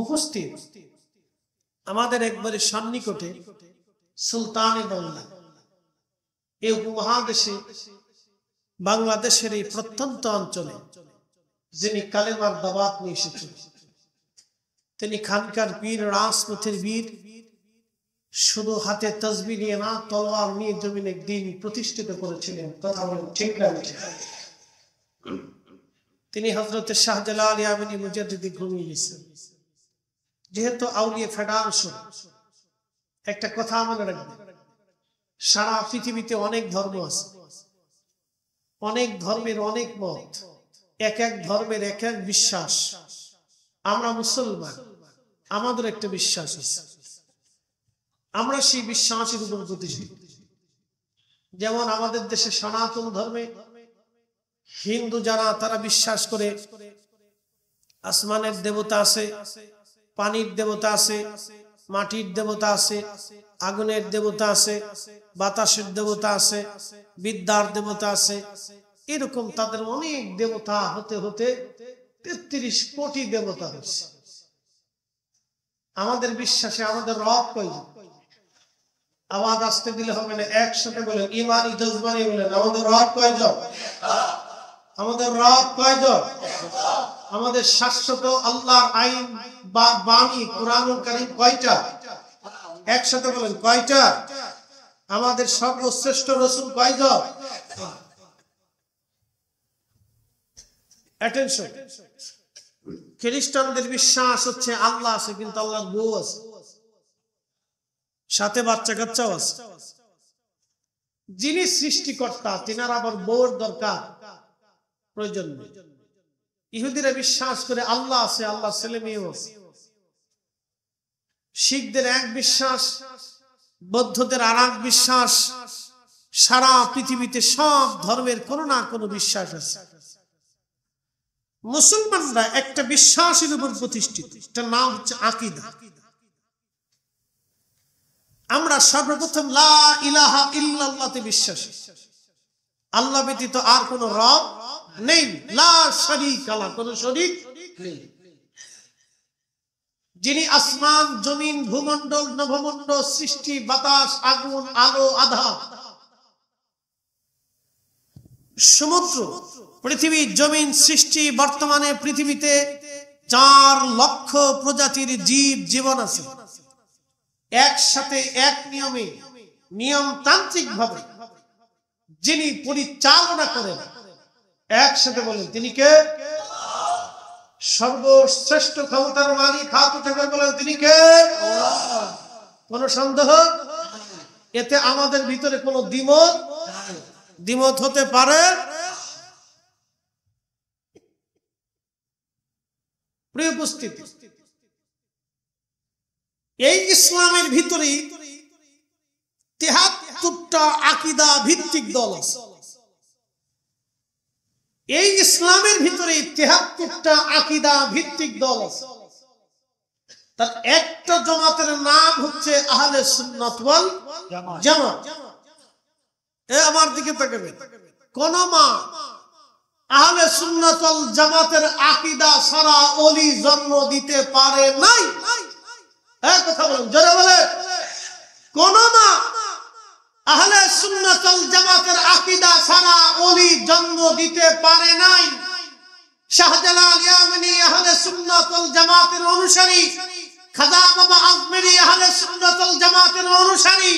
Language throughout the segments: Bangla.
উপস্থিত আমাদের একবারে সন্নিকটে সুলতানি বাংলা এই উপমহাদেশে বাংলাদেশের এই প্রত্যন্ত অঞ্চলে যিনি কালেমার দাবাত নিয়ে এসেছেন তিনি খানকার বীর রাজপথের বীর শুধু হাতে তসবি নিয়ে না তলোয়ার নিয়ে জমিন একদিন প্রতিষ্ঠিত করেছিলেন কথা বলেন ঠিক তিনি হজরতের শাহজালাল ইয়ামিনী মুজাদ্দিদি ঘুমিয়ে গেছেন যেহেতু আউলিয়ে ফেডাংশ একটা কথা আমাদের রাখবে সারা পৃথিবীতে অনেক ধর্ম আছে অনেক ধর্মের অনেক মত এক এক ধর্মের এক এক বিশ্বাস আমরা মুসলমান আমাদের একটা বিশ্বাস আছে আমরা সেই বিশ্বাসের উপর প্রতিষ্ঠিত যেমন আমাদের দেশে সনাতন ধর্মে হিন্দু যারা তারা বিশ্বাস করে আসমানের দেবতা আছে পানির দেবতা আছে মাটির দেবতা আছে আগুনের দেবতা আছে বাতাসের দেবতা আছে বিদ্যার দেবতা আছে এরকম তাদের অনেক দেবতা হতে হতে তেত্রিশ কোটি দেবতা হয়েছে আমাদের বিশ্বাসে আমাদের রব কয়জন আওয়াজ আসতে দিলে হবে না একসাথে বলেন ইমান জজমানি বলেন আমাদের রব কয়জন আমাদের রব কয়জন আমাদের শাশ্বত আল্লাহর আইন বা বাণী কোরআন কারিম কয়টা একসাথে বলেন কয়টা আমাদের সর্বশ্রেষ্ঠ রসুল কয়জন অ্যাটেনশন খ্রিস্টানদের বিশ্বাস হচ্ছে আল্লাহ আছে কিন্তু আল্লাহর বউ আছে সাথে বাচ্চা কাচ্চাও আছে যিনি সৃষ্টিকর্তা তিনার আবার বউর দরকার প্রয়োজন নেই ইহুদিরা বিশ্বাস করে আল্লাহ আছে আল্লাহ ছেলে মেয়েও শিখদের এক বিশ্বাস বৌদ্ধদের আর এক বিশ্বাস সারা পৃথিবীতে সব ধর্মের কোনো না কোনো বিশ্বাস আছে মুসলমানরা একটা বিশ্বাসের উপর প্রতিষ্ঠিত এটার নাম হচ্ছে আকিদা আমরা সর্বপ্রথম লা ইলাহা ইল্লাল্লাহতে বিশ্বাসী আল্লাহ ব্যতীত আর কোন রব নেই লা কোন নেই যিনি আসমান জমিন সৃষ্টি বাতাস আগুন আলো আধা সমুদ্র পৃথিবী জমিন সৃষ্টি বর্তমানে পৃথিবীতে চার লক্ষ প্রজাতির জীব জীবন আছে একসাথে এক নিয়মে নিয়মতান্ত্রিক ভাবে যিনি পরিচালনা করেন একসাথে বলেন তিনি কে সর্বশ্রেষ্ঠ ক্ষমতার মালিক হাত উঠে বলেন তিনি কে কোন সন্দেহ এতে আমাদের ভিতরে কোন দ্বিমত দ্বিমত হতে পারে এই ইসলামের ভিতরেই তেহাত্তরটা আকিদা ভিত্তিক দল আছে এই ইসলামের ভিতরে তেহাত্তরটা আকিদা ভিত্তিক দল আছে তার একটা জমাতের নাম হচ্ছে আহলে এ আমার দিকে তাকে কোন মা আহলে সুন্নতল জামাতের আকিদা সারা অলি জন্ম দিতে পারে নাই কথা বলেন জোরে বলে কোন মা আহলে সুন্নাতল জামাতের আকীদা সারা ওলি জন্ম দিতে পারে নাই আহলে জামাতের অনুসারী খাজা বাবা আজমিরি আহলে জামাতের অনুসারী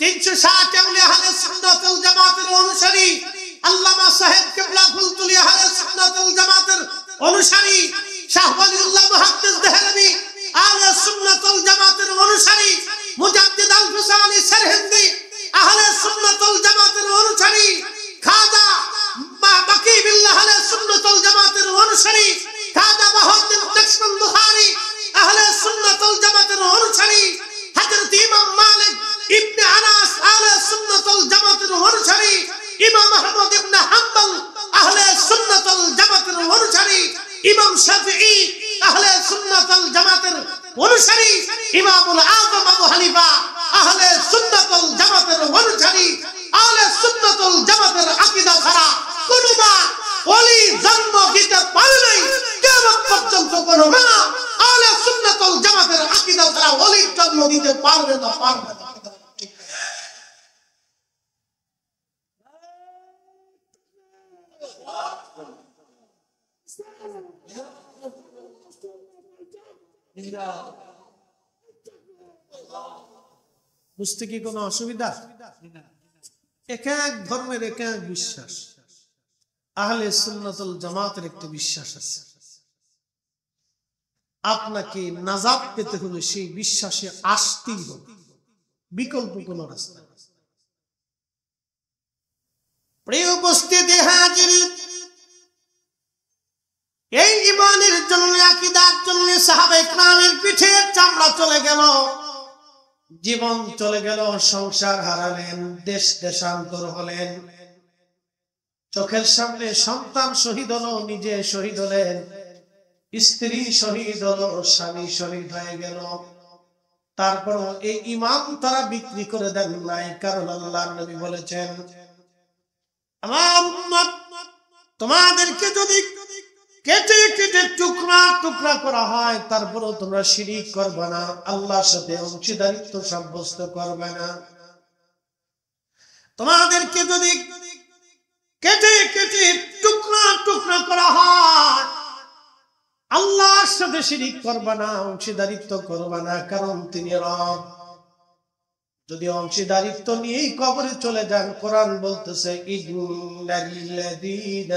360 আহলে জামাতের অনুসারী আল্লামা সাহেব কিবলা ফুলতুলি আহলে সুন্নাতল জামাতের অনুসারী শাহ ওয়ালিউল্লাহ মুহাদ্দিস দেহলভি আহলে জামাতের অনুসারী মুজাদ্দিদ আল আহলে সুন্নাতুল জামাতের অনুসারী খাজা বাকি বিল্লাহ আহলে সুন্নাতুল জামাতের অনুসারী খাজা বাহুদ্দিন লক্ষ্মণ বুখারী আহলে সুন্নাতুল জামাতের অনুসারী হযরত ইমাম মালিক ইবনে আনাস আহলে সুন্নাতুল জামাতের অনুসারী ইমাম আহমদ ইবনে হাম্বল আহলে সুন্নাতুল জামাতের অনুসারী ইমাম শাফিঈ আহলে সুন্নাত আল জামাতের অনুসারী ইমামুল আযম আবু হানিফা আহলে সুন্নাত আল জামাতের অনুসারী আহলে সুন্নাত আল জামাতের আকীদা ছাড়া কোনো মা ওলি জন্ম দিতে পারে নাই কিয়ামত পর্যন্ত কোনো মা আহলে সুন্নাত আল জামাতের আকীদা ছাড়া ওলি জন্ম দিতে পারবে না পারবে না Yeah. বুঝতে কি কোনো অসুবিধা এক এক ধর্মের এক এক বিশ্বাস আহলে সুন্নতুল জামাতের একটি বিশ্বাস আছে আপনাকে নাজাদ পেতে হলে সেই বিশ্বাসে আসতেই হবে বিকল্প কোন রাস্তা প্রিয় উপস্থিতি হাজির জন্য জন্য সাহাবে ইকরামের চামড়া চলে গেল জীবন চলে গেল সংসার হারালেন দেশ দেশান্তর হলেন চোখের সামনে সন্তান শহীদ হলো নিজে শহীদ হলেন স্ত্রী শহীদ হলো স্বামী শহীদ হয়ে গেল তারপর এই ইমাম তারা বিক্রি করে দেন নাই কারণ আল্লাহ নবী বলেছেন তোমাদেরকে যদি কেটে কেটে টুকরা টুকরা করা হয় তারপরেও তোমরা সিঁড়ি করবে না আল্লাহর সাথে অংশীদারিত্ব সাব্যস্ত করবে না তোমাদেরকে যদি কেটে কেটে টুকরা টুকরা করা হয় আল্লাহর সাথে সিঁড়ি করবে না অংশীদারিত্ব করবে না কারণ তিনি রব যদি অংশীদারিত্ব নিয়েই কবরে চলে যান কোরআন বলতেছে ইদুল্লাহ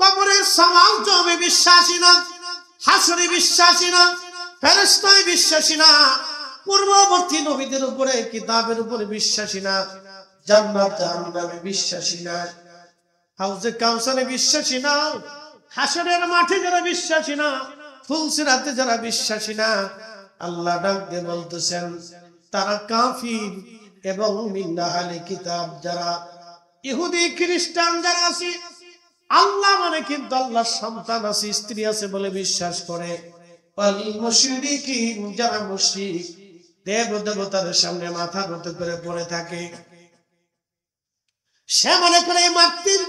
কবরের সমাজ জমে বিশ্বাসী না হাসরে বিশ্বাসী না ফেরস্তায় বিশ্বাসী না পূর্ববর্তী নবীদের উপরে কিতাবের উপরে বিশ্বাসী না জান্নাত জাহান্নামে বিশ্বাসী না হাউজে কাউসারে বিশ্বাসী না হাসরের মাঠে যারা বিশ্বাসী না ফুলসিরাতে যারা বিশ্বাসী না আল্লাহ বলতেছেন তারা কাফির এবং মিন্না কিতাব যারা ইহুদি খ্রিস্টান যারা আছে আল্লাহ মানে কিন্তু আল্লাহর সন্তান আছে স্ত্রী আছে বলে বিশ্বাস করে দেব দেবতার সামনে মাথা নত করে পড়ে থাকে সে মনে করে মাটির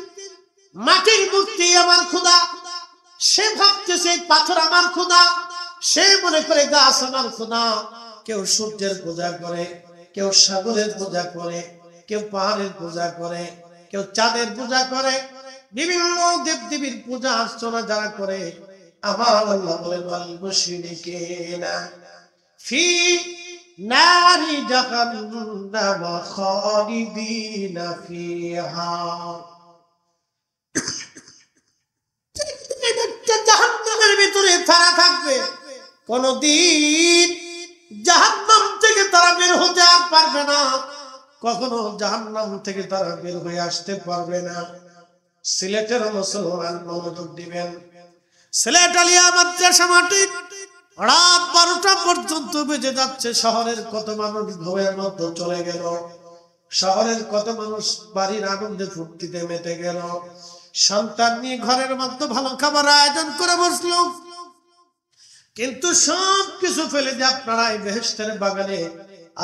মাটির মূর্তি আমার খোদা সে ভাবতেছে পাথর আমার খুদা সে মনে করে গাছ আমার খুদা কেউ সূর্যের পূজা করে কেউ সাগরের পূজা করে কেউ পাহাড়ের পূজা করে কেউ চাঁদের পূজা করে বিভিন্ন দেব দেবীর পূজা অর্চনা যারা করে আমার ভিতরে তারা থাকবে কোনদিন জাহান্নাম থেকে তারা বের হতে আর পারবে না কখনো জাহান্নাম থেকে তারা বের হয়ে আসতে পারবে না সিলেটের মুসলমান মনোযোগ দিবেন সিলেট আলিয়া মাদ্রাসা মাটি রাত বারোটা পর্যন্ত বেজে যাচ্ছে শহরের কত মানুষ ধোয়ের মতো চলে গেল শহরের কত মানুষ বাড়ির আনন্দে ফুর্তিতে মেতে গেল সন্তান নিয়ে ঘরের মতো ভালো খাবার আয়োজন করে বসল কিন্তু সব কিছু ফেলে যে আপনারা এই বেহেস্তের বাগানে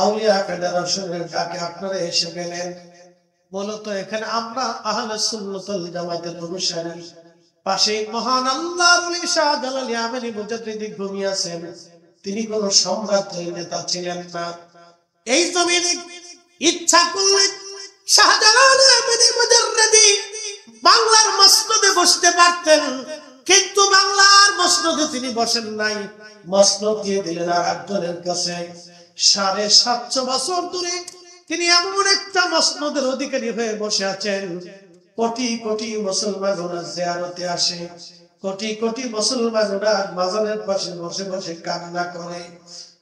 আউলিয়া কাদার আসনের ডাকে আপনারা এসে গেলেন বলতো এখানে আমরা আহলে সুন্নতুল জামাতের অনুসারী পাশে মহান আল্লাহ বলি শাহজালাল ইয়ামেনি মুজাদ্দিদি আছেন তিনি কোন সম্রাট ওই নেতা ছিলেন না এই জমিনে ইচ্ছা করলে শাহজালাল ইয়ামেনি মুজাদ্দিদি বাংলার মসনদে বসতে পারতেন কিন্তু বাংলার মসনদে তিনি বসেন নাই মসনদ দিয়ে দিলেন আর একজনের কাছে সাড়ে সাতশো বছর ধরে তিনি এমন একটা মসনদের অধিকারী হয়ে বসে আছেন কোটি কোটি মুসলমান জিয়ারতে আসে কোটি কোটি মুসলমান মাজারের পাশে বসে বসে কান্না করে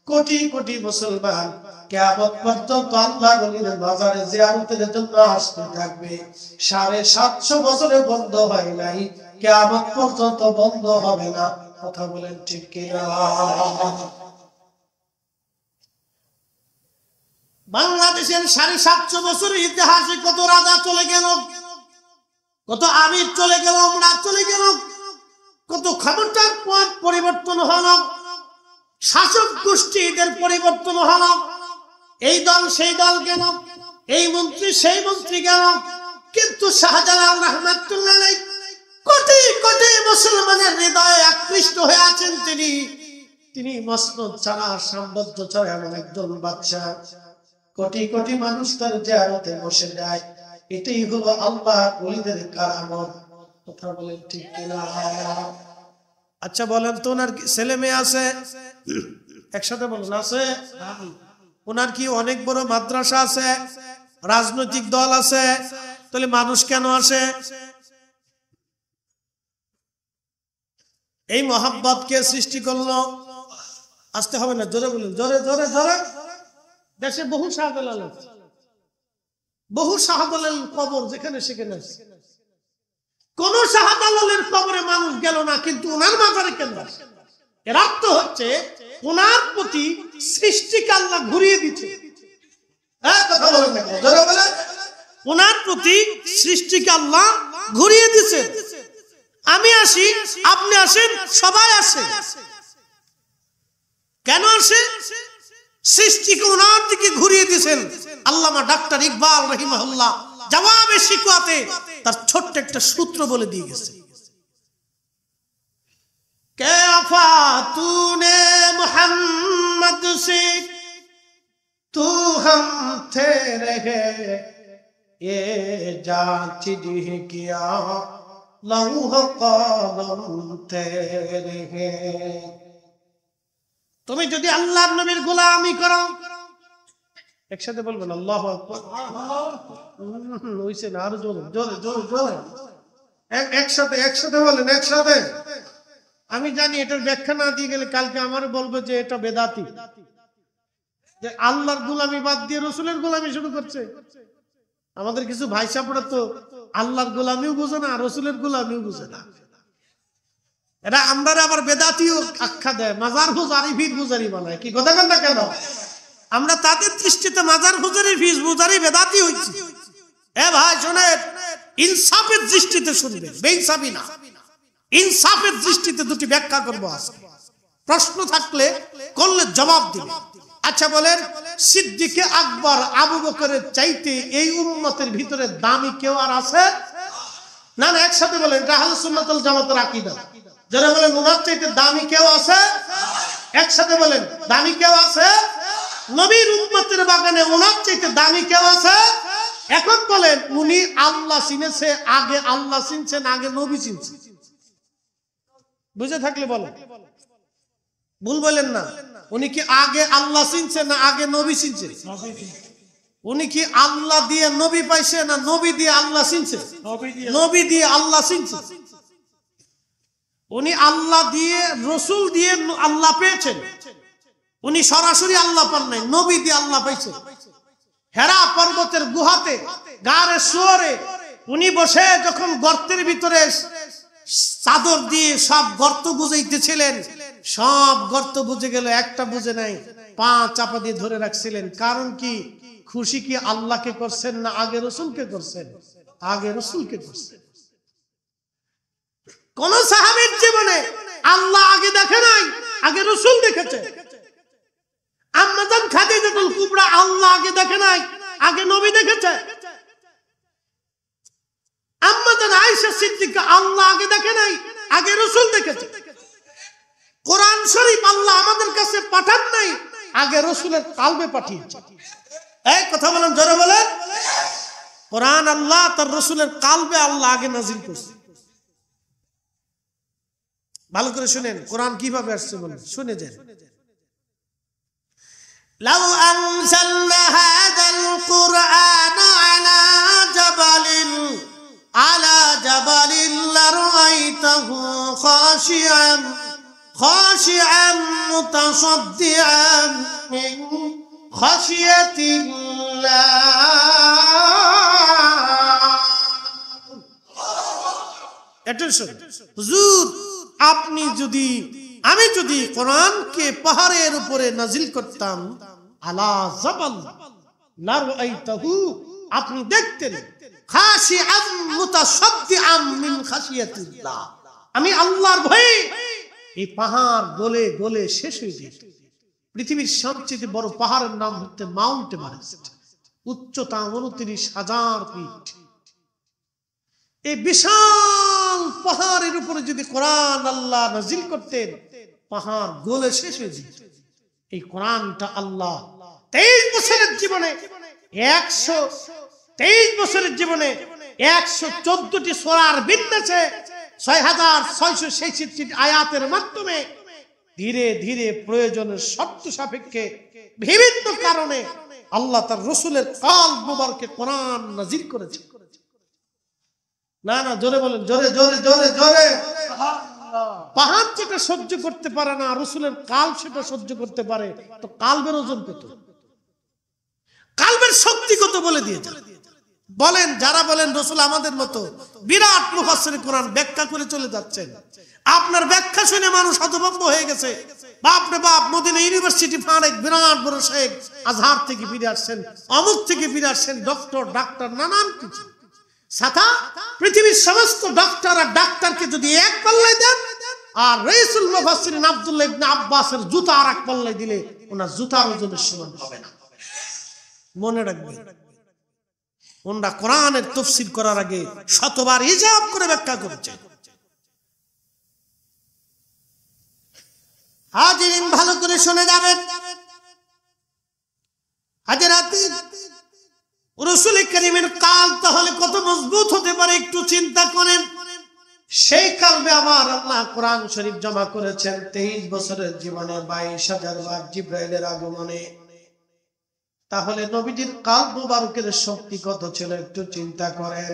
কোটি কোটি মুসলমান কেয়ামত পর্যন্ত আল্লাহ নবীর মাজারে জিয়ারতের জন্য আসতে থাকবে সাড়ে সাতশো বছরে বন্ধ হয় নাই কেয়ামত পর্যন্ত বন্ধ হবে না কথা বলেন ঠিক কিনা বাংলাদেশের সাড়ে সাতশো বছর ইতিহাসে কত রাজা চলে গেল কত আমির চলে গেল আমরা চলে গেল কত ক্ষমতার পথ পরিবর্তন হল শাসক গোষ্ঠী এদের পরিবর্তন হল এই দল সেই দল গেল এই মন্ত্রী সেই মন্ত্রী গেল কিন্তু শাহজালাল রহমাতুল্লাহ কোটি কোটি মুসলমানের হৃদয়ে আকৃষ্ট হয়ে আছেন তিনি তিনি মসনদ ছাড়া সাম্রাজ্য ছাড়া এমন একজন বাচ্চা কোটি কোটি মানুষ তার জায়গাতে বসে যায় এটাই হলো আল্লাহ ওলিদের কারামত কথা বলেন ঠিক কিনা আচ্ছা বলেন তো ওনার ছেলে মেয়ে আছে একসাথে বলেন আছে ওনার কি অনেক বড় মাদ্রাসা আছে রাজনৈতিক দল আছে তাহলে মানুষ কেন আসে এই মহাব্বত কে সৃষ্টি করলো আসতে হবে না জোরে বলুন জোরে জোরে জোরে দেশে বহু শাহদালাল আছে বহু শাহদালাল কবর যেখানে সেখানে আছে কোন শাহদালালের কবরে মানুষ গেল না কিন্তু ওনার মাথারে কেন এর অর্থ হচ্ছে ওনার প্রতি সৃষ্টিকাল্লা ঘুরিয়ে দিচ্ছে হ্যাঁ, ওনার প্রতি সৃষ্টিকাল্লা ঘুরিয়ে দিছে আমি আসি আপনি আসেন সবাই আসে কেন আসে সৃষ্টিকে ওনার দিকে ঘুরিয়ে দিয়েছেন আল্লামা ডাক্তার ইকবাল রহিমাহুল্লাহ জবাবে শিকুয়াতে তার ছোট্ট একটা সূত্র বলে দিয়ে গেছে कैफा तूने मोहम्मद से तू তুমি যদি আল্লাহ নবীর গোলামি করো একসাথে বলবেন আল্লাহ আরো একসাথে একসাথে বলেন একসাথে আমি জানি এটার ব্যাখ্যা না দিয়ে গেলে কালকে আমার বলবে যে এটা বেদাতি যে আল্লাহর গোলামি বাদ দিয়ে রসুলের গোলামি শুরু করছে আমাদের কিছু ভাই সাপড়া তো আল্লাহর গোলামিও বুঝে না রসুলের গোলামিও বুঝে না এটা আমরা আবার বেদাতিও আখ্যা দেয় মাজার হুজারি ভিজ বুজারি বলে কি কথা কথা কেন আমরা তাদের দৃষ্টিতে মাজার হুজারি ভিজ বুজারি বেদাতি হইছি এ ভাই শোনে ইনসাফের দৃষ্টিতে শুনবে বেইনসাফি না ইনসাফের দৃষ্টিতে দুটি ব্যাখ্যা করবো আজকে প্রশ্ন থাকলে করলে জবাব দিবে আচ্ছা বলেন সিদ্দিকে আকবর আবু বকরের চাইতে এই উন্মতের ভিতরে দামি কেউ আর আছে না না একসাথে বলেন এটা হলো সুন্নাতুল জামাতের আকীদা যারা বলেন ওনার চাইতে দামি কেউ আছে একসাথে বলেন দামি কেউ আছে নবীর উম্মতের বাগানে ওনার চাইতে দামি কেউ আছে এখন বলেন উনি আল্লাহ চিনেছে আগে আল্লাহ চিনছেন আগে নবী চিনছেন বুঝে থাকলে বলেন ভুল বলেন না উনি কি আগে আল্লাহ চিনছে না আগে নবী চিনছে উনি কি আল্লাহ দিয়ে নবী পাইছে না নবী দিয়ে আল্লাহ চিনছে নবী দিয়ে আল্লাহ চিনছে উনি আল্লাহ দিয়ে রসুল দিয়ে আল্লাহ পেয়েছেন উনি সরাসরি আল্লাহ পান নাই নবী দিয়ে আল্লাহ পেয়েছেন হেরা পর্বতের গুহাতে গাড়ে শুয়ারে উনি বসে যখন গর্তের ভিতরে চাদর দিয়ে সব গর্ত বুঝেছিলেন সব গর্ত বুঝে গেল একটা বুঝে নাই পা চাপা দিয়ে ধরে রাখছিলেন কারণ কি খুশি কি আল্লাহকে করছেন না আগে রসুলকে করছেন আগে রসুলকে করছেন কোন সাহাবির জীবনে আল্লাহ আগে দেখে নাই আগে রসুল দেখেছে আল্লাহ আগে আল্লাহ আগে দেখে নাই আগে রসুল দেখেছে কোরআন আল্লাহ আমাদের কাছে পাঠান আগে রসুলের কালবে কথা বলেন জোরে বলেন কোরআন আল্লাহ তার রসুলের কালবে আল্লাহ আগে নাজিল করছে ভালো করে শুনেন কোরআন কিভাবে আসছে বলেন শুনে যান لو أنزلنا هذا القرآن على جبل على جبل لرأيته خاشعا خاشعا متصدعا من خشية الله Attention. Huzur. আপনি যদি আমি যদি কোরআনকে পাহাড়ের উপরে নাজিল করতাম আলা জবল আপনি দেখতেন খাসি আম আম মুতাসাদ্দি মিন খাসিয়াতিল্লাহ আমি আল্লাহর ভয়ে এই পাহাড় গলে গলে শেষ হয়ে যেত পৃথিবীর সবচেয়ে বড় পাহাড়ের নাম হচ্ছে মাউন্ট এভারেস্ট উচ্চতা উনত্রিশ হাজার ফিট এই বিশাল পাহাড়ের উপরে যদি কোরআন আল্লাহ নাজিল করতেন পাহাড় গোলে শেষ হয়ে যেত এই কোরআনটা আল্লাহ তেইশ বছরের জীবনে একশো তেইশ বছরের জীবনে একশো চোদ্দটি সোরার বিন্দেছে ছয় হাজার ছয়শো ছেষট্টি আয়াতের মাধ্যমে ধীরে ধীরে প্রয়োজনের শর্ত সাপেক্ষে বিভিন্ন কারণে আল্লাহ তার রসুলের কাল মোবারকে কোরআন নাজির করেছে না না জোরে বলেন জোরে জোরে জোরে জোরে পাহাড় যেটা সহ্য করতে পারে না রসুলের কাল সেটা সহ্য করতে পারে তো কালবের ওজন পেত কালবের শক্তি কত বলে দিয়ে বলেন যারা বলেন রসুল আমাদের মতো বিরাট মুফাসের কোরআন ব্যাখ্যা করে চলে যাচ্ছেন আপনার ব্যাখ্যা শুনে মানুষ হতভম্ব হয়ে গেছে বাপ রে বাপ মদিনা ইউনিভার্সিটি ফারেক বিরাট বড় শেখ আজহার থেকে ফিরে আসছেন অমুক থেকে ফিরে আসছেন ডক্টর ডাক্তার নানান কিছু সাথা পৃথিবীর সমস্ত ডক্টর আর ডাক্তারকে যদি এক পাল্লায় দেন আর রইসুল মুফাসসিরিন আব্দুল্লাহ ইবনে আব্বাসের জুতা আর এক পাল্লায় দিলে ওনার জুতার ওজনের সমান হবে না মনে রাখবেন ওনারা কোরআনের তফসিল করার আগে শতবার হিসাব করে ব্যাখ্যা করছে হাজিরিন ভালো করে শুনে যাবেন হাজিরাতিন রসুল করিমের কাল তাহলে কত মজবুত হতে পারে একটু চিন্তা করেন সেই কালবে আমার আল্লাহ কোরআন শরীফ জমা করেছেন তেইশ বছরের জীবনে বাইশ হাজার বার জিব্রাইলের আগমনে তাহলে নবীজির কাল মুবারকের শক্তি কত ছিল একটু চিন্তা করেন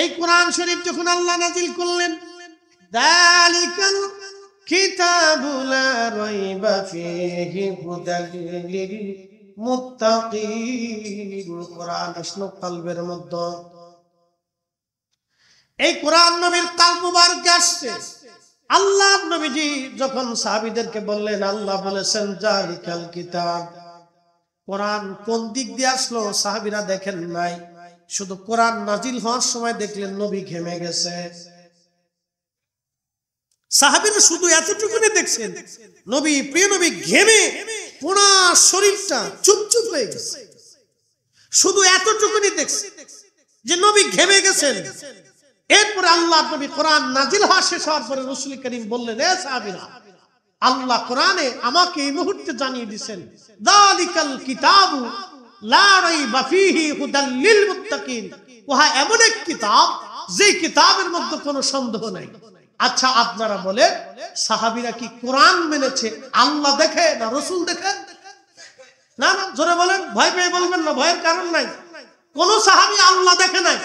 এই কোরআন শরীফ যখন আল্লাহ নাজিল করলেন কিতাবুলা রইবা ফিহি হুদাল লিল কোরআন কোন দিক দিয়ে আসলো সাহাবিরা দেখেন নাই শুধু কোরআন নাজিল হওয়ার সময় দেখলেন নবী ঘেমে গেছে সাহাবিরা শুধু এতটুকুনে দেখছেন নবী প্রিয় নবী ঘেমে শরীরটা হয়ে গেছে শুধু দেখছে যে নবী ঘেমে গেছেন এরপরে আল্লাহ নবী কোরআন নাজিল হওয়া শেষ হওয়ার পরে রসুল করিম বললেন এ আল্লাহ কোরআনে আমাকে এই মুহূর্তে জানিয়ে দিছেন দালিকাল কিতাবু লা রাইবা ফিহি মুত্তাকিন এমন এক কিতাব যে কিতাবের মধ্যে কোনো সন্দেহ নাই আচ্ছা আপনারা বলে সাহাবিরা কি কোরআন মেনেছে আল্লাহ দেখে না রসুল দেখে না না জোরে বলেন ভয় পেয়ে বলবেন না ভয়ের কারণ নাই কোন সাহাবি আল্লাহ দেখে নাই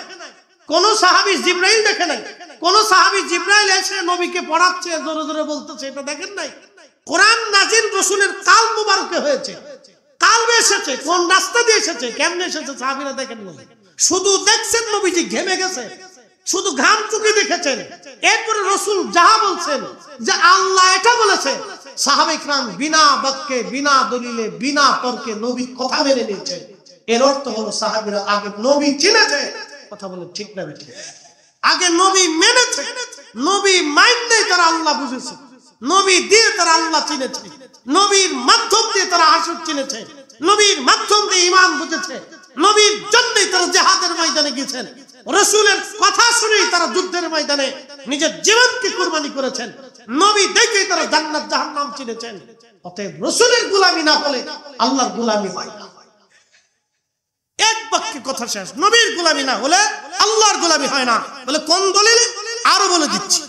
কোন সাহাবি জিব্রাইল দেখে নাই কোন সাহাবি জিব্রাইল এসে নবীকে পড়াচ্ছে জোরে জোরে বলতেছে এটা দেখেন নাই কোরআন নাজির রসুলের কাল মুবারকে হয়েছে কালবে এসেছে কোন রাস্তা দিয়ে এসেছে কেমনে এসেছে সাহাবিরা দেখেন বলে শুধু দেখছেন নবীজি ঘেমে গেছে শুধু ঘাম চুকে দেখেছেন এরপরে রসুল যাহা বলছেন যে আল্লাহ এটা বলেছে রাম বিনা বাক্যে বিনা দলিলে বিনা তর্কে নবী কথা মেনে নিয়েছে এর অর্থ হলো সাহাবির আগে নবী চিনেছে কথা বলে ঠিক না বেঠিক আগে নবী মেনেছে নবী মাইন্ডে তারা আল্লাহ বুঝেছে নবী দিয়ে তারা আল্লাহ চিনেছে নবীর মাধ্যম দিয়ে তারা আসুক চিনেছে নবীর মাধ্যম দিয়ে ইমান বুঝেছে নবীর জন্যই তারা জেহাদের ময়দানে গিয়েছেন রসুলের কথা শুনেই তারা যুদ্ধের ময়দানে নিজের জীবনকে কোরবানি করেছেন নবী দেখেই তারা জান্নাত জাহান নাম চিনেছেন অতএব রসুলের গুলামী না হলে আল্লাহর গুলামি হয় না এক বাক্যে কথা শেষ নবীর গুলামী না হলে আল্লাহর গুলামী হয় না বলে কোন দলিল আরো বলে দিচ্ছি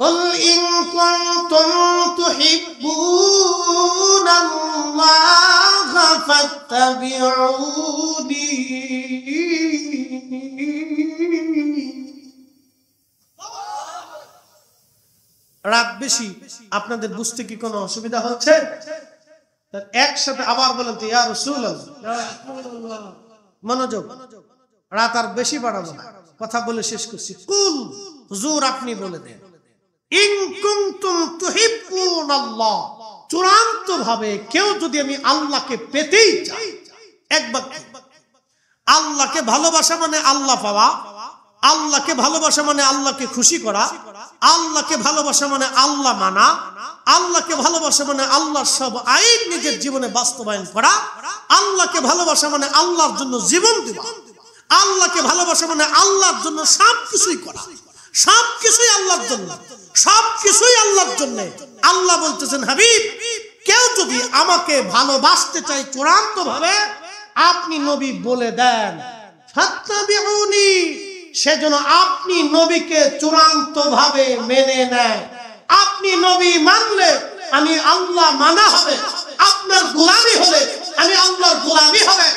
قل إن كنتم تحبون الله فاتبعوني রাত বেশি আপনাদের বুঝতে কি কোনো অসুবিধা হচ্ছে একসাথে আবার বলেন তো ইয়া মনোযোগ রাত আর বেশি বাড়াবো না কথা বলে শেষ করছি কুল হুজুর আপনি বলে দেন চূড়ান্ত ভাবে কেউ যদি আমি আল্লাহকে পেতেই চাই একবার আল্লাহকে ভালোবাসা মানে আল্লাহ পাওয়া আল্লাহকে ভালোবাসা মানে আল্লাহকে খুশি করা আল্লাহকে ভালোবাসা মানে আল্লাহ মানা আল্লাহকে ভালোবাসা মানে আল্লাহর সব আইন নিজের জীবনে বাস্তবায়ন করা আল্লাহকে ভালোবাসা মানে আল্লাহর জন্য জীবন দেওয়া আল্লাহকে ভালোবাসা মানে আল্লাহর জন্য সব কিছুই করা সব কিছুই আল্লাহর জন্য সব কিছুই আল্লাহর জন্য আল্লাহ বলতেছেন হাবিব কেউ যদি আমাকে ভালোবাসতে চাই চূড়ান্ত ভাবে আপনি নবী বলে দেন সেজন্য আপনি নবীকে চূড়ান্ত ভাবে মেনে নেয় আপনি নবী মানলে আমি আল্লাহ মানা হবে আপনার গোলামি হলে আমি আল্লাহর গোলামি হবে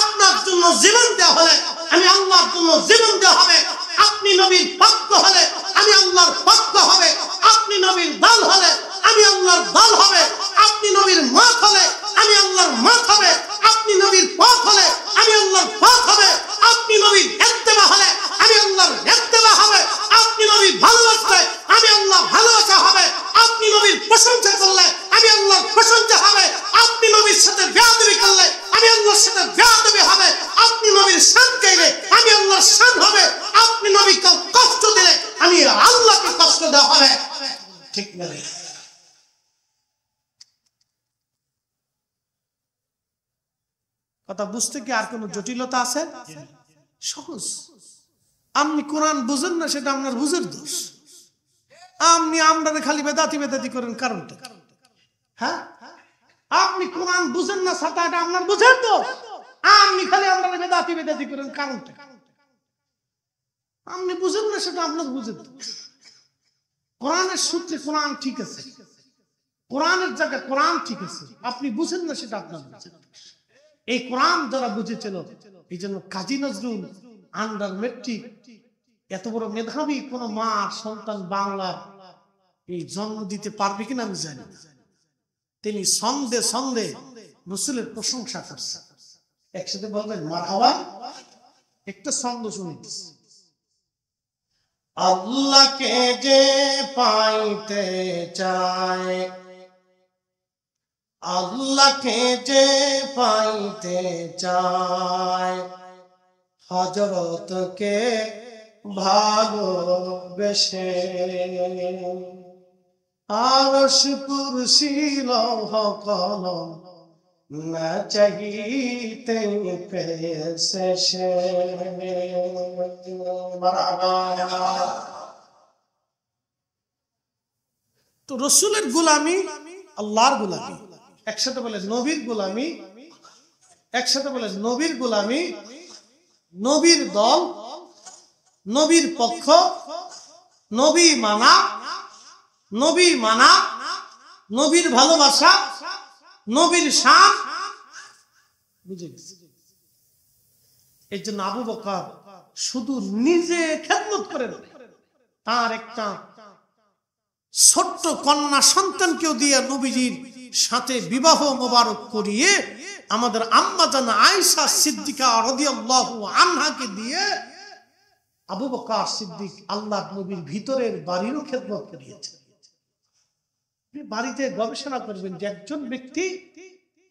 আপনার জন্য জীবন দেওয়া হলে আমি আল্লাহর জন্য জীবন দেওয়া হবে আপনি নবীর পক্ষ হলে আমি আল্লাহর পক্ষ হবে আপনি নবীর দল হলে আমি আল্লাহর দল হবে আপনি নবীর মত হলে আমি আল্লাহর মত হবে আপনি নবীর পথ হলে আমি আল্লাহর পথ হবে আপনি নবীর এত্তেবা হলে আমি আল্লাহর এত্তেবা হবে আপনি নবীর ভালোবাসলে আমি আল্লাহ ভালোবাসা হবে আপনি নবীর প্রশংসা করলে আমি আল্লাহর প্রশংসা হবে আপনি নবীর সাথে বেয়াদবি করলে আমি আল্লাহর সাথে বেয়াদবি হবে আপনি নবীর শান চাইলে আমি আল্লাহর শান হবে দেওয়া হবে ঠিক না কথা বুঝতে কি আর কোন জটিলতা আছে সহজ আপনি কোরআন বুঝেন না সেটা আপনার বুঝের দোষ আপনি আমরা খালি বেদাতি বেদাতি করেন কারণটা হ্যাঁ আপনি কোরআন বুঝেন না সাতাটা আপনার বুঝেন দোষ আপনি খালি আমরা বেদাতি বেদাতি করেন কারণটা আপনি বুঝেন না সেটা আপনার বুঝের দোষ কোরআনের সূত্রে কোরআন ঠিক আছে কোরআনের জায়গায় কোরআন ঠিক আছে আপনি বুঝেন না সেটা আপনার এই কোরআন যারা বুঝেছিল এই জন্য কাজী নজরুল আন্ডার মেট্রিক এত বড় মেধাবী কোন মা সন্তান বাংলা এই জন্ম দিতে পারবে কিনা আমি জানি তিনি সন্দে সন্দে রসুলের প্রশংসা করছেন একসাথে বলবেন মার একটা ছন্দ শুনিতেছে আল্লাহকে যে পাইতে চায় আল্লাহকে যে পাইতে চায় হজরতকে ভালোবেসে আর সুপুর শিল কলম তো রসুলের গোলামি আল্লাহর গোলামি একসাথে বলে নবীর গোলামি একসাথে বলে নবীর গোলামি নবীর দল নবীর পক্ষ নবী মানা নবী মানা নবীর ভালোবাসা নবীর সাপ বুঝে গেছে এই জন্য আবু বকার শুধু নিজে খেদমত করে তার একটা ছোট্ট কন্যা কেউ দিয়ে নবীজির সাথে বিবাহ মোবারক করিয়ে আমাদের আয়সা সিদ্দিকা দিয়ে আবু বকার সিদ্দিক আল্লাহ নবীর ভিতরের বাড়িরও খেদমত করিয়েছে বাড়িতে গবেষণা করবেন যে একজন ব্যক্তি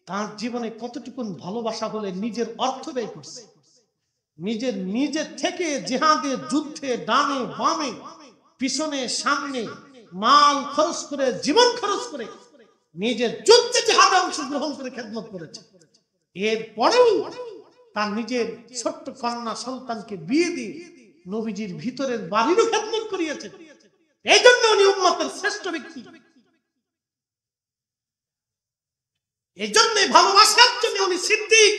তার জীবনে কতটুকুন ভালোবাসা হলে নিজের অর্থ ব্যয় করছে নিজের নিজের থেকে জেহাদে যুদ্ধে ডানে বামে পিছনে সামনে মাল খরচ করে জীবন খরচ করে নিজের যুদ্ধে জেহাদে অংশগ্রহণ করে খেদমত করেছে এরপরেও তার নিজের ছোট্ট কন্যা সন্তানকে বিয়ে দিয়ে নবীজির ভিতরের বাড়িরও খেদমত করিয়েছে এই জন্য উনি উন্মতের শ্রেষ্ঠ ব্যক্তি এই জন্য ভালোবাসার জন্য উনি সিদ্দিক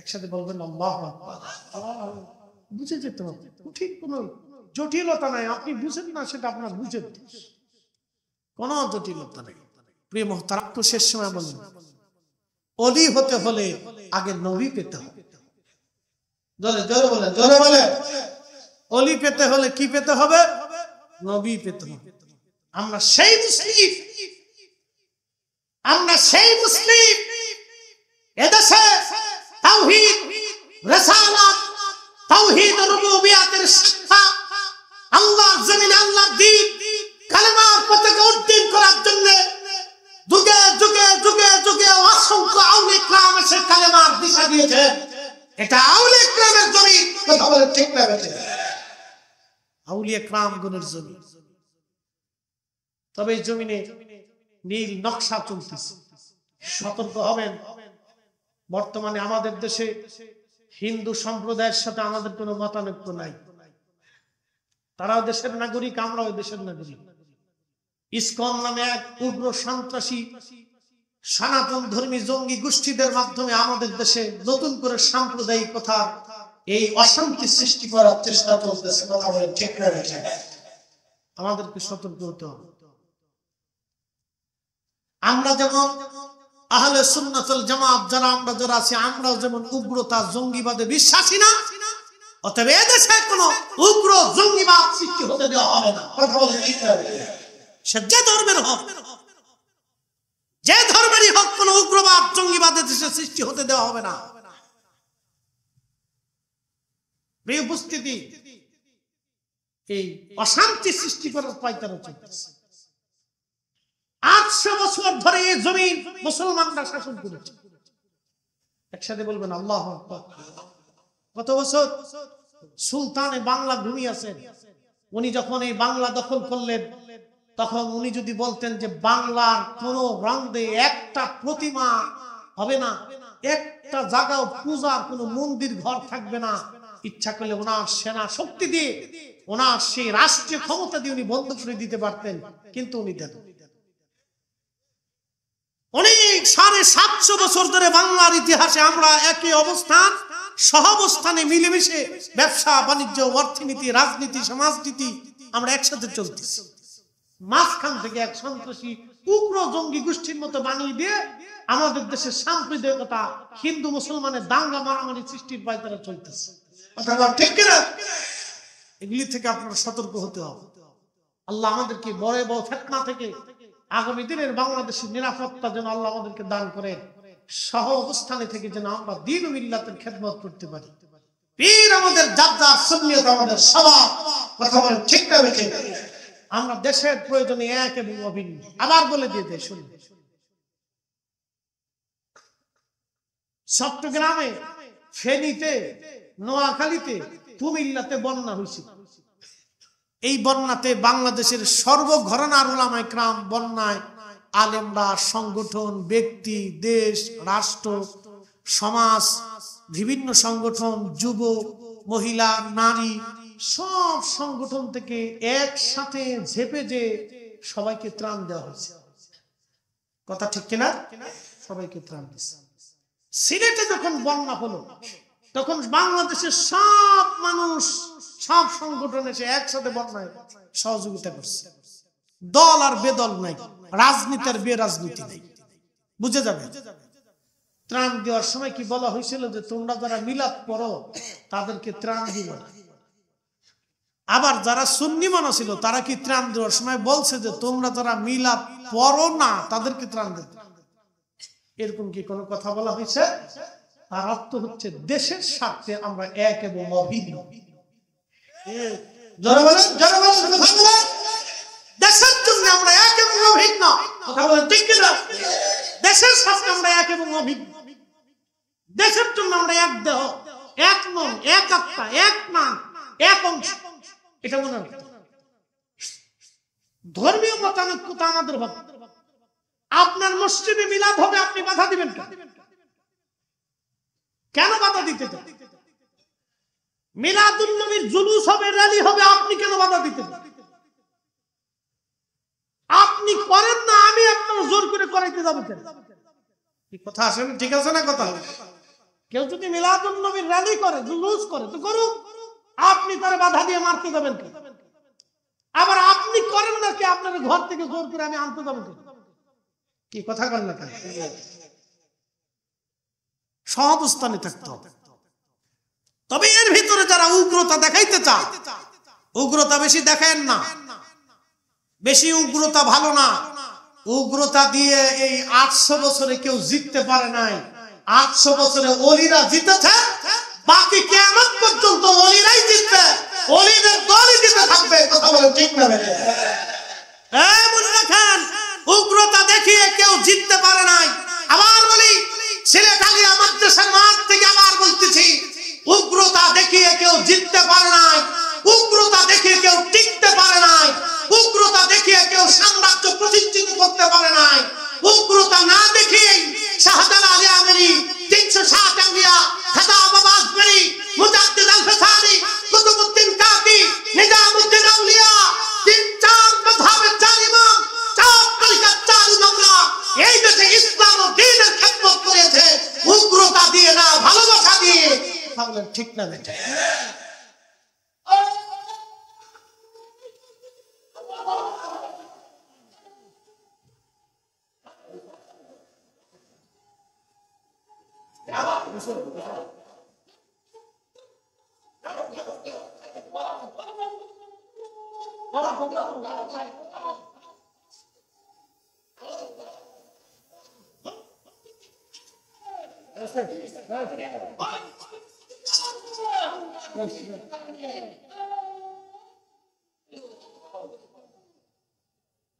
একসাথে বলবেন বুঝে যেত কঠিন কোন জটিলতা নাই আপনি বুঝেন না সেটা আপনার বুঝে কোন জটিলতা নেই প্রিয় মহতারাপ তো শেষ সময় বলেন অলি হতে হলে আগে নবী পেতে হবে অলি পেতে হলে কি পেতে হবে নবী পেতে হবে আমরা সেই মুসলিম আমরা সেই মুসলিম এদেশে তাওহীদ রিসালাত তাওহীদ রুবুবিয়াতের শিক্ষা আল্লাহর জমিনে আল্লাহর দ্বীন কালেমা পতাকা উদ্দিন করার জন্য যুগে যুগে যুগে যুগে অসংখ্য আউলে ইকরাম এসে কালেমার দিশা দিয়েছে এটা আউলে ইকরামের জমি কথা বলে ঠিক না আউলে ইকরাম গুণের জমি তবে এই জমিনে নীল নকশা চলতেছে সতর্ক হবেন বর্তমানে আমাদের দেশে হিন্দু সম্প্রদায়ের সাথে আমাদের কোনো মতানৈক্য নাই তারাও দেশের নাগরিক আমরাও দেশের নাগরিক ইসকন নামে এক উগ্র সন্ত্রাসী সনাতন ধর্মী জঙ্গি গোষ্ঠীদের মাধ্যমে আমাদের দেশে নতুন করে সাম্প্রদায়িক কথা এই অশান্তি সৃষ্টি করার চেষ্টা চলতেছে কথা বলে ঠিক আমাদেরকে সতর্ক হতে হবে আমরা যেমন আহলে সুন্নাতুল জামাত যারা আমরা যারা আছি আমরা যেমন উগ্রতা জঙ্গিবাদে বিশ্বাসী না অতএব এদেশে কোনো উগ্র জঙ্গিবাদ সৃষ্টি হতে দেওয়া হবে না কথা বলে সে যে ধর্মের হোক যে ধর্মেরই হোক কোন উগ্রবাদ জঙ্গিবাদের দেশে সৃষ্টি হতে দেওয়া হবে না উপস্থিতি এই অশান্তি সৃষ্টি করার পাইতারা চলতেছে আটশো বছর ধরে এই জমিন মুসলমানরা শাসন করেছে একসাথে বলবেন আল্লাহ কত বছর সুলতানে বাংলা ভূমি আছেন উনি যখন এই বাংলা দখল করলেন তখন উনি যদি বলতেন যে বাংলার কোন রন্ধে একটা প্রতিমা হবে না একটা জায়গাও পূজা কোন মন্দির ঘর থাকবে না ইচ্ছা করলে ওনার সেনা শক্তি দিয়ে ওনার সেই রাষ্ট্রীয় ক্ষমতা দিয়ে উনি বন্ধ করে দিতে পারতেন কিন্তু উনি দেখেন অনেক সাড়ে সাতশো বছর ধরে বাংলার ইতিহাসে আমরা একই অবস্থান সহাবস্থানে মিলেমিশে ব্যবসা বাণিজ্য অর্থনীতি রাজনীতি সমাজনীতি আমরা একসাথে চলতেছি মাঝখান থেকে এক সন্ত্রাসী উগ্র জঙ্গি গোষ্ঠীর মতো বানিয়ে দিয়ে আমাদের দেশের সাম্প্রদায়িকতা হিন্দু মুসলমানের দাঙ্গা মারামারি সৃষ্টির তারা চলতেছে ঠিক কিনা এগুলি থেকে আপনারা সতর্ক হতে হবে আল্লাহ আমাদেরকে বড় বড় ফেতনা থেকে আগামী দিনের বাংলাদেশের নিরাপত্তা যেন আল্লাহ আমাদেরকে দান করেন সহ অবস্থানে থেকে যেন আমরা দিন মিল্লাতের খেদমত করতে পারি আমরা দেশের প্রয়োজনে এক এবং অভিন্ন আবার বলে দিয়ে দেয় শুনি চট্টগ্রামে ফেনীতে নোয়াখালীতে কুমিল্লাতে বন্যা হয়েছিল এই বন্যাতে বাংলাদেশের সর্বঘরনার ওলামায় ক্রাম বন্যায় আলেমরা সংগঠন ব্যক্তি দেশ রাষ্ট্র সমাজ বিভিন্ন সংগঠন যুব মহিলা নারী সব সংগঠন থেকে একসাথে ঝেপে যে সবাইকে ত্রাণ দেওয়া হয়েছে কথা ঠিক কিনা সবাইকে ত্রাণ দিচ্ছে সিলেটে যখন বন্যা হলো তখন বাংলাদেশের সব মানুষ সব সংগঠন এসে একসাথে বন্যায় সহযোগিতা করছে দল আর বেদল নাই রাজনীতি আর বেরাজনীতি নাই বুঝে যাবে ত্রাণ দেওয়ার সময় কি বলা হয়েছিল যে তোমরা যারা মিলাদ পড়ো তাদেরকে ত্রাণ দিব না আবার যারা সুন্নি মানা ছিল তারা কি ত্রাণ দেওয়ার সময় বলছে যে তোমরা যারা মিলাদ পড়ো না তাদেরকে ত্রাণ দিতে এরকম কি কোনো কথা বলা হয়েছে তার অর্থ হচ্ছে দেশের স্বার্থে আমরা এক এবং অভিন্ন দেশের জন্য আমরা এক এবং কথা বলেন ঠিক কিনা দেশের সাথে আমরা এক এবং দেশের জন্য আমরা এক দেহ এক মন এক আত্মা এক এক অংশ এটা মনে ধর্মীয় মতানৈক্যতা আমাদের ভাব আপনার মসজিদে মিলাদ হবে আপনি বাধা দিবেন কেন বাধা দিতে মিলাদুল জুলুস হবে র্যালি হবে আপনি কেন বাধা দিতেন আপনি করেন না আমি আপনার জোর করে করাইতে যাবো কথা আসেন ঠিক আছে না কথা কেউ যদি মিলাদুল নবীর র্যালি করে জুলুস করে তো করুক আপনি তার বাধা দিয়ে মারতে যাবেন আবার আপনি করেন না কি আপনার ঘর থেকে জোর করে আমি আনতে যাবো কি কথা করেন না কেন সহজ থাকতে হবে তবে এর ভিতরে যারা উগ্রতা দেখাইতে চায় উগ্রতা বেশি দেখেন না বেশি উগ্রতা ভালো না উগ্রতা দিয়ে এই আটশো বছরে কেউ জিততে পারে নাই আটশো বছরে অলিরা জিতেছে বাকি কেমন পর্যন্ত অলিরাই জিতবে অলিদের দলই জিতে থাকবে কথা বলে ঠিক না উগ্রতা দেখিয়ে কেউ জিততে পারে নাই আবার বলি ছেলে আমার দেশের মাঠ থেকে আবার বলতেছি উগ্রতা দেখিয়ে কেউ জিততে পারে নাই উগ্রতা দেখিয়ে কেউ টিকতে পারে নাই উগ্রতা দেখিয়ে কেউ সাম্রাজ্য প্রতিষ্ঠিত করতে পারে নাই উগ্রতা না দেখিয়ে শাহজালাল আলী আমেরি তিনশো ষাট আঙ্গিয়া খাতা আবাস ঠিক না বেটা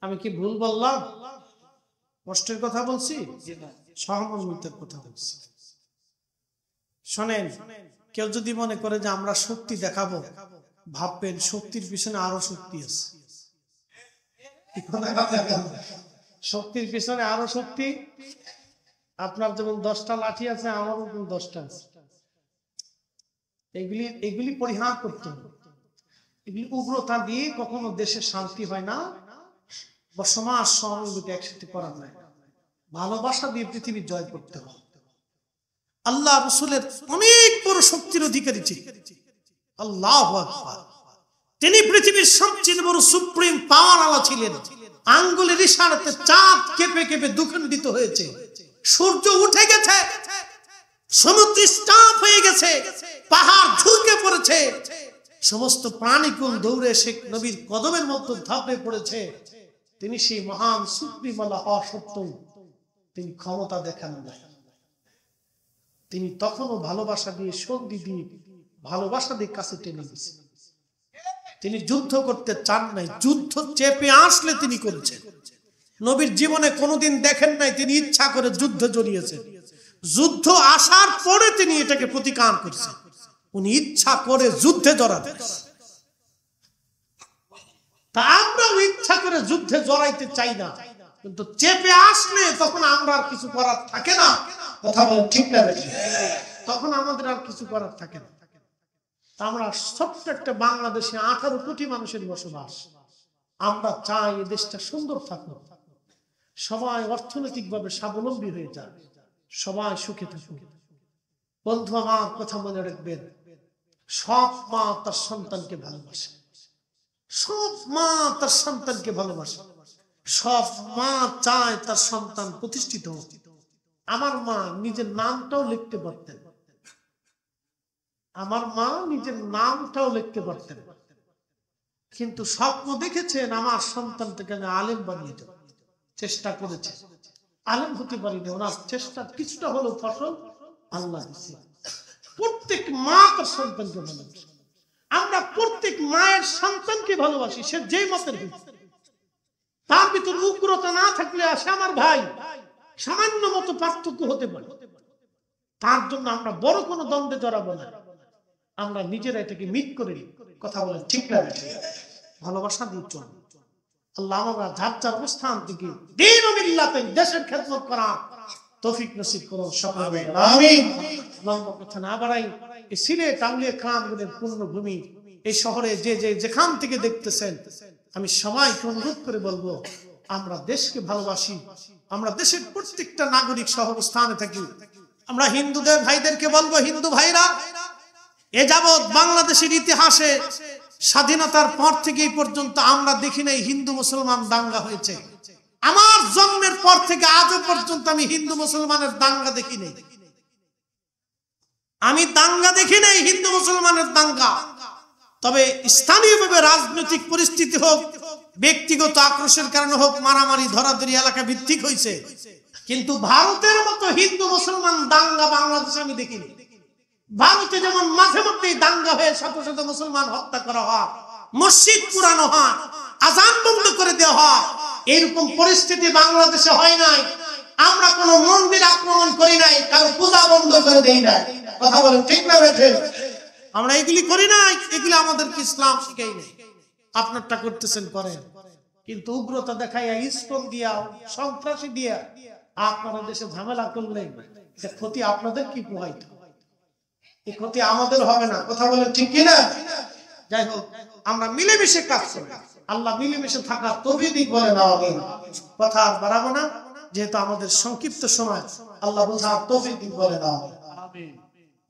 আমি কি ভুল বললাম কষ্টের কথা বলছি সহমর্মিতার কথা বলছি শোনেন কেউ যদি মনে করে যে আমরা শক্তি দেখাবো ভাববেন শক্তির পিছনে আরো শক্তি আছে শক্তির পিছনে আরো শক্তি আপনার যেমন দশটা লাঠি আছে আমারও দশটা আছে এগুলি এগুলি পরিহার করতে হবে এগুলি উগ্রতা দিয়ে কখনো দেশে শান্তি হয় না বা সমাজ সমাজগুলি একসাথে করা যায় ভালোবাসা দিয়ে পৃথিবীর জয় করতে হবে আল্লাহ রসুলের অনেক বড় শক্তির অধিকারী ছিল আল্লাহ তিনি পৃথিবীর সবচেয়ে বড় সুপ্রিম পাওয়ার আলা ছিলেন আঙ্গুলের ইশারাতে চাঁদ কেঁপে কেঁপে দুখণ্ডিত হয়েছে সূর্য উঠে গেছে সমুদ্র স্টাফ হয়ে গেছে পাহাড় ধুকে পড়েছে সমস্ত প্রাণীকুল দৌড়ে শেখ নবীর কদমের মতো ধাপে পড়েছে তিনি সেই মহান সুপ্রিমালা হওয়া তিনি ক্ষমতা দেখান না তিনি তখনও ভালোবাসা দিয়ে সন্ধি দিয়ে ভালোবাসা দিয়ে কাছে টেনে গেছে তিনি যুদ্ধ করতে চান নাই যুদ্ধ চেপে আসলে তিনি করেছেন নবীর জীবনে কোনোদিন দেখেন নাই তিনি ইচ্ছা করে যুদ্ধ জড়িয়েছেন যুদ্ধ আসার পরে তিনি এটাকে প্রতিকার করছেন উনি ইচ্ছা করে যুদ্ধে জড়াতে তা আমরাও ইচ্ছা করে যুদ্ধে জড়াইতে চাই না কিন্তু চেপে আসলে তখন আমরা আর কিছু করার থাকে না কথা বল ঠিক না তখন আমাদের আর কিছু করার থাকে না আমরা ছোট্ট একটা বাংলাদেশে আঠারো কোটি মানুষের বসবাস আমরা চাই এ দেশটা সুন্দর থাকুক সবাই অর্থনৈতিকভাবে স্বাবলম্বী হয়ে যায় সবাই সুখে থাকুক বন্ধু আমার কথা মনে রাখবেন সব মা তার সন্তানকে ভালোবাসে সব মা তার সন্তানকে ভালোবাসে সব মা চায় তার সন্তান প্রতিষ্ঠিত আমার মা নিজের নামটাও লিখতে পারতেন আমার মা নিজের নামটাও লিখতে পারতেন কিন্তু স্বপ্ন দেখেছেন আমার সন্তানটাকে আমি আলেম বানিয়ে দেব চেষ্টা করেছে আলেম হতে পারিনি ওনার চেষ্টা কিছুটা হলো ফসল আল্লাহ দিচ্ছে প্রত্যেক মা তার সন্তানকে ভালোবাসে আমরা প্রত্যেক মায়ের সন্তানকে ভালোবাসি সে যে মতের তার ভিতর উগ্রতা না থাকলে আসে আমার ভাই সামান্য মতো পার্থক্য হতে পারে তার জন্য আমরা বড় কোনো দ্বন্দ্বে জড়াবো না আমরা নিজেরা এটাকে মিট করে কথা বলেন ঠিক না ভালোবাসা দিয়ে চল আল্লাহ আমরা যার যার অবস্থান থেকে দেশের খেদমত করা তৌফিক নসিব করো সকালে আমিন লম্বা কথা না বাড়াই এই সিলেট আউলিয়া কামগুলের পূর্ণভূমি এই শহরে যে যে যেখান থেকে দেখতেছেন আমি সবাইকে অনুরোধ করে বলবো আমরা দেশকে ভালোবাসি আমরা দেশের প্রত্যেকটা নাগরিক সহ স্থানে থাকি আমরা হিন্দুদের ভাইদেরকে বলবো হিন্দু ভাইরা এ যাবৎ বাংলাদেশের ইতিহাসে স্বাধীনতার পর থেকে পর্যন্ত আমরা দেখি নাই হিন্দু মুসলমান দাঙ্গা হয়েছে আমার জন্মের পর থেকে আজও পর্যন্ত আমি হিন্দু মুসলমানের দাঙ্গা দেখি নাই আমি দাঙ্গা দেখি নাই হিন্দু মুসলমানের দাঙ্গা তবে স্থানীয়ভাবে রাজনৈতিক পরিস্থিতি হোক ব্যক্তিগত আক্রোশের কারণে হোক মারামারি ধরাধরি এলাকা ভিত্তিক হয়েছে কিন্তু ভারতের মতো হিন্দু মুসলমান দাঙ্গা বাংলাদেশে আমি দেখিনি ভারতে যেমন মাঝে মধ্যেই দাঙ্গা হয়ে শত শত মুসলমান হত্যা করা হয় মসজিদ পুরানো হয় আজান বন্ধ করে দেওয়া হয় এরকম পরিস্থিতি বাংলাদেশে হয় নাই আমরা কোনো মন্দির আক্রমণ করি নাই কারো পূজা বন্ধ করে দেই নাই কথা বলেন ঠিক না বেঠে আমরা এগুলি করি না এগুলি আমাদেরকে ইসলাম শিখাই নেই আপনারটা করতেছেন করেন কিন্তু উগ্রতা দেখাইয়া ইস্কন দিয়া সন্ত্রাসী দিয়া আপনারা দেশে ঝামেলা করলেন ক্ষতি আপনাদের কি প্রভাবিত এই ক্ষতি আমাদের হবে না কথা বলে ঠিক কিনা যাই হোক আমরা মিলেমিশে কাজ করি আল্লাহ মিলেমিশে থাকা তবে দিক বলে নেওয়া কথা আর বাড়াবো না যেহেতু আমাদের সংক্ষিপ্ত সময় আল্লাহ বোঝা তবে দিক বলে নেওয়া